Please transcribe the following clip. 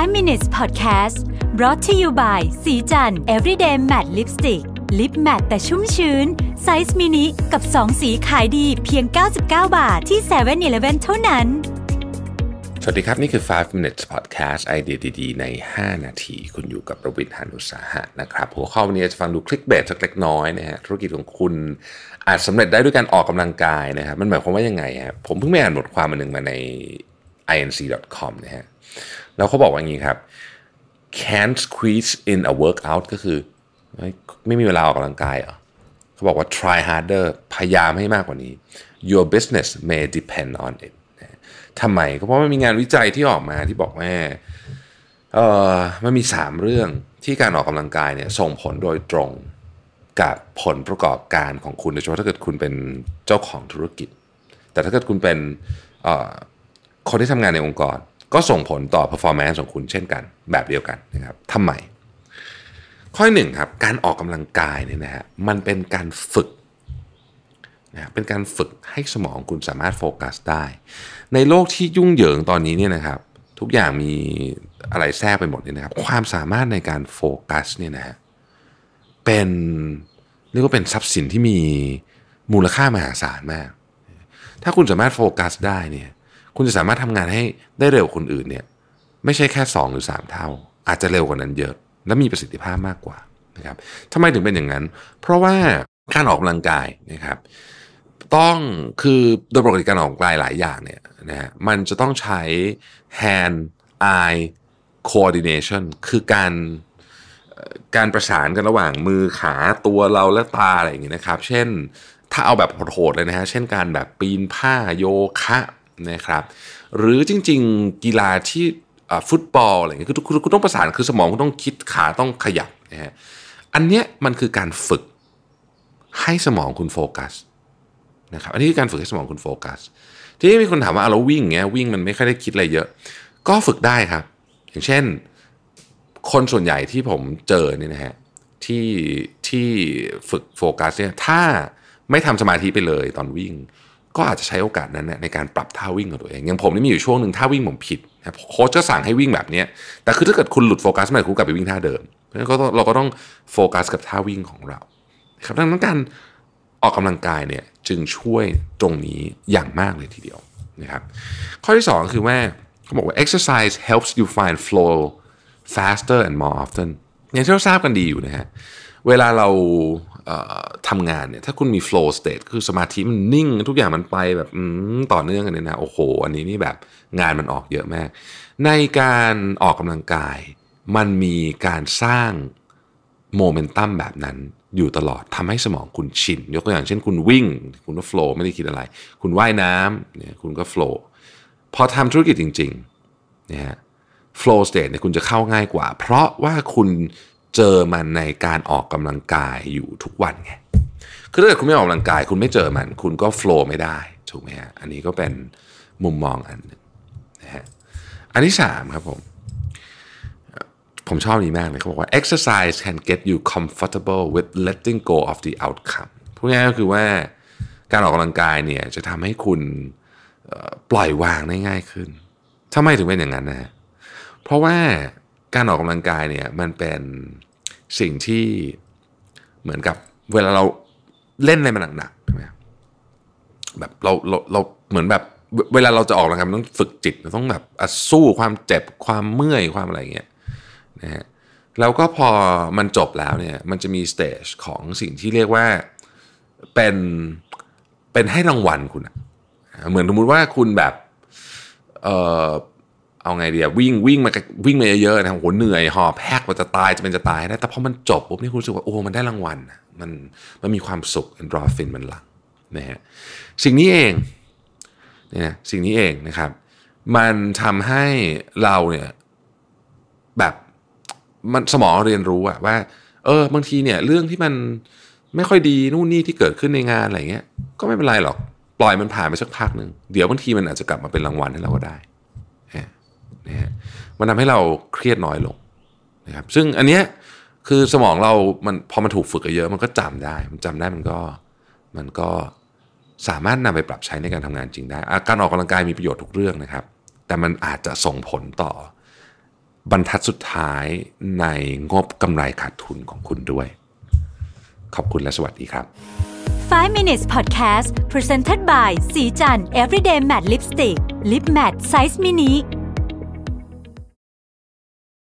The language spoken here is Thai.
5 minutes podcast brought to you by สีจัน everyday matte lipstick lip matte แต่ชุ่มชื้นไซส์มินิกับ 2 สีขายดีเพียง 99 บาทที่7 e เ e ่ e อเท่านั้น สวัสดีครับ นี่คือ 5 minutes podcast ไอเดียดีๆใน 5 นาที คุณอยู่กับประวิทยานุสาหะนะครับ หัวข้อวันนี้จะฟังดูคลิกเบสสักเล็กน้อยนะฮะธุรกิจของคุณอาจสำเร็จได้ด้วยการออกกำลังกายนะครับ มันหมายความว่ายังไงฮะผมเพิ่งไปอ่านบทความมาหนึ่งมาใน inc.com นะฮะแล้วเขาบอกว่าอย่างนี้ครับ can't squeeze in a workout ก็คือไม่มีเวลาออกกำลังกายเหรอเขาบอกว่า try harder พยายามให้มากกว่านี้ your business may depend on it ทำไมก็เพราะมันมีงานวิจัยที่ออกมาที่บอกว่าเออมันมี 3 เรื่องที่การออกกำลังกายเนี่ยส่งผลโดยตรง กับผลประกอบการของคุณโดยเฉพาะถ้าเกิดคุณเป็นเจ้าของธุรกิจ แต่ถ้าเกิดคุณเป็นคนที่ทำงานในองค์กรก็ส่งผลต่อ performance ของคุณเช่นกันแบบเดียวกันนะครับทำไมข้อหนึ่งครับ การออกกำลังกายเนี่ยนะฮะมันเป็นการฝึกนะเป็นการฝึกให้สมองคุณสามารถโฟกัสได้ ในโลกที่ยุ่งเหยิงตอนนี้เนี่ยนะครับ ทุกอย่างมีอะไรแทรกไปหมดเลยนะครับความสามารถในการโฟกัสเนี่ยนะฮะเป็นเรียกว่าเป็นทรัพย์สินที่มีมูลค่ามหาศาลมากถ้าคุณสามารถโฟกัสได้เนี่ยคุณจะสามารถทำงานให้ได้เร็วคนอื่นเนี่ยไม่ใช่แค่ 2 หรือ 3 เท่า อาจจะเร็วกว่านั้นเยอะ และมีประสิทธิภาพมากกว่านะครับทำไมถึงเป็นอย่างนั้น เพราะว่าการออกกำลังกายนะครับ ต้องคือโดยปกติการออกกำลังกายหลายอย่างเนี่ยนะฮะมันจะต้องใช้ hand eye coordination คือการการประสานกันระหว่างมือขาตัวเราและตาอะไรอย่างเงี้นะครับ เช่น ถ้าเอาแบบโหดๆเลยนะฮะเช่นการแบบปีนผ้าโยคะนะครับหรือจริงๆ กีฬาที่ฟุตบอลอะไรเงี้ยคือคุณคุณต้องประสานคือสมองคุณต้องคิดขาต้องขยับนะฮะอันเนี้ยมันคือการฝึกให้สมองคุณโฟกัสนะครับอันนี้คือการฝึกให้สมองคุณโฟกัส ที่มีคนถามว่าเราวิ่งเงี้ยวิ่งมันไม่ค่อยได้คิดอะไรเยอะ ก็ฝึกได้ครับ อย่างเช่นคนส่วนใหญ่ที่ผมเจอเนี่ยนะฮะที่ที่ฝึกโฟกัสเนี่ยถ้าไม่ทำสมาธิไปเลยตอนวิ่งก็อาจจะใช้โอกาสนั้นในการปรับท่าวิ่งของตัวเองอย่างผมนี่มีอยู่ช่วงหนึ่งท่าวิ่งผมผิดโค้ชก็สั่งให้วิ่งแบบนี้แต่คือถ้าเกิดคุณหลุดโฟกัสมาคุณกลับไปวิ่งท่าเดิมเพราะฉะนั้นเราก็ต้องโฟกัสกับท่าวิ่งของเราครับดังนั้นการออกกำลังกายเนี่ยจึงช่วยตรงนี้อย่างมากเลยทีเดียวนะครับข้อที่2คือว่าเขาบอกว่า exercise helps you find flow faster and more often อย่างที่เราทราบกันดีอยู่นะฮะ เวลาเราทำงานเนี่ย ถ้าคุณมี flow state คือสมาธิมันนิ่ง ทุกอย่างมันไปแบบต่อเนื่องกันเนี่ยนะโอ้โหอันนี้นี่แบบงานมันออกเยอะมาก ในการออกกำลังกาย มันมีการสร้างโมเมนตัมแบบนั้นอยู่ตลอดทำให้สมองคุณชิน ยกตัวอย่างเช่นคุณวิ่ง คุณก็โฟล์ไม่ได้คิดอะไร คุณว่ายน้ำเนี่ยคุณก็โฟล์พอทำธุรกิจจริงๆนะฮะ flow state เนี่ยคุณจะเข้าง่ายกว่า เพราะว่าคุณเจอมันในการออกกำลังกายอยู่ทุกวันไงคือถ้าคุณไม่ออกกำลังกาย คุณไม่เจอมัน คุณก็โฟล์ไม่ได้ ถูกไหมฮะอันนี้ก็เป็นมุมมองอันนึงนะฮะอันที่สามครับผม ผมชอบนี้มากเลยเขาบอกว่า exercise can get you comfortable with letting go of the outcome พูดง่ายก็คือว่าการออกกำลังกายเนี่ยจะทำให้คุณปล่อยวางได้ง่ายขึ้นถ้าไม่ถึงเป็นอย่างนั้นนะเพราะว่าการออกกำลังกายเนี่ย มันเป็นสิ่งที่เหมือนกับเวลาเราเล่นอะไรมันหนักๆใช่ไหมแบบเราเราเราเหมือนแบบเวลาเราจะออกกำลังกายมันต้องฝึกจิตมันต้องแบบสู้ความเจ็บความเมื่อยความอะไรเงี้ยนะฮะแล้วก็พอมันจบแล้วเนี่ย มันจะมีสเตจของสิ่งที่เรียกว่าเป็นเป็นให้รางวัลคุณเหมือนสมมติว่าคุณแบบ เออเอาไงเดียวิ่งวิ่งมาวิ่งมาเยอะๆนะโหเหนื่อยหอบแพกว่าจะตายจะเป็นจะตายนะแต่พอมันจบปุ๊บนี่คุณรู้สึกว่าโอ้มันได้รางวัลมันมันมีความสุขอินโดรฟินมันหลังนะฮะสิ่งนี้เองเนี่ยสิ่งนี้เองนะครับ มันทำให้เราเนี่ยแบบมันสมองเรียนรู้อะว่า เออ บางทีเนี่ย เรื่องที่มันไม่ค่อยดีนู่นนี่ที่เกิดขึ้นในงานอะไรเงี้ยก็ไม่เป็นไรหรอกปล่อยมันผ่านไปสักพักหนึ่งเดี๋ยวบางทีมันอาจจะกลับมาเป็นรางวัลให้เราก็ได้นะฮะมันทำให้เราเครียดน้อยลงนะครับ ซึ่งอันเนี้ยคือสมองเรา มันพอมันถูกฝึกเยอะ มันก็จำได้ มันจำได้มันก็ มันก็สามารถนำไปปรับใช้ในการทำงานจริงได้ การออกกำลังกายมีประโยชน์ทุกเรื่องนะครับ แต่มันอาจจะส่งผลต่อ บรรทัดสุดท้ายในงบกำไรขาดทุนของคุณด้วย ขอบคุณและสวัสดีครับ 5 minutes podcast presented by สีจัน everyday matte lipstick lip matte size mini